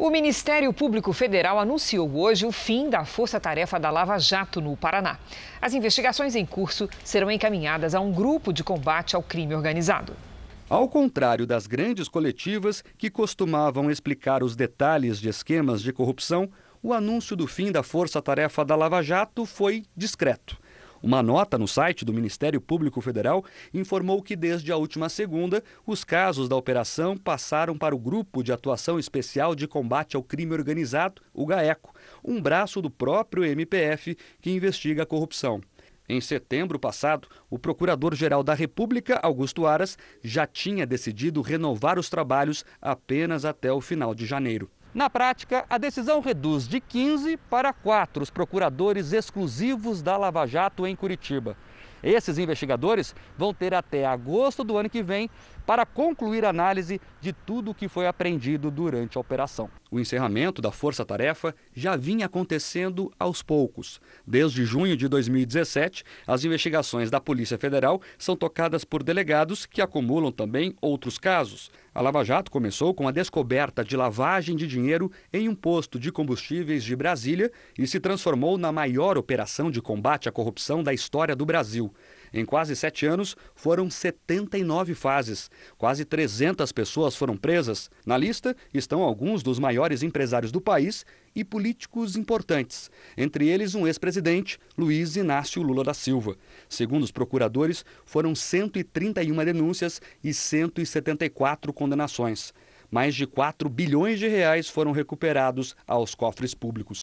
O Ministério Público Federal anunciou hoje o fim da força-tarefa da Lava Jato no Paraná. As investigações em curso serão encaminhadas a um grupo de combate ao crime organizado. Ao contrário das grandes coletivas que costumavam explicar os detalhes de esquemas de corrupção, o anúncio do fim da força-tarefa da Lava Jato foi discreto. Uma nota no site do Ministério Público Federal informou que desde a última segunda, os casos da operação passaram para o Grupo de Atuação Especial de Combate ao Crime Organizado, o GAECO, um braço do próprio MPF que investiga a corrupção. Em setembro passado, o Procurador-Geral da República, Augusto Aras, já tinha decidido renovar os trabalhos apenas até o final de janeiro. Na prática, a decisão reduz de 15 para 4 os procuradores exclusivos da Lava Jato em Curitiba. Esses investigadores vão ter até agosto do ano que vem para concluir a análise de tudo o que foi apreendido durante a operação. O encerramento da força-tarefa já vinha acontecendo aos poucos. Desde junho de 2017, as investigações da Polícia Federal são tocadas por delegados que acumulam também outros casos. A Lava Jato começou com a descoberta de lavagem de dinheiro em um posto de combustíveis de Brasília e se transformou na maior operação de combate à corrupção da história do Brasil. Em quase sete anos, foram 79 fases. Quase 300 pessoas foram presas. Na lista estão alguns dos maiores empresários do país e políticos importantes, entre eles um ex-presidente, Luiz Inácio Lula da Silva. Segundo os procuradores, foram 131 denúncias e 174 condenações. Mais de 4 bilhões de reais foram recuperados aos cofres públicos.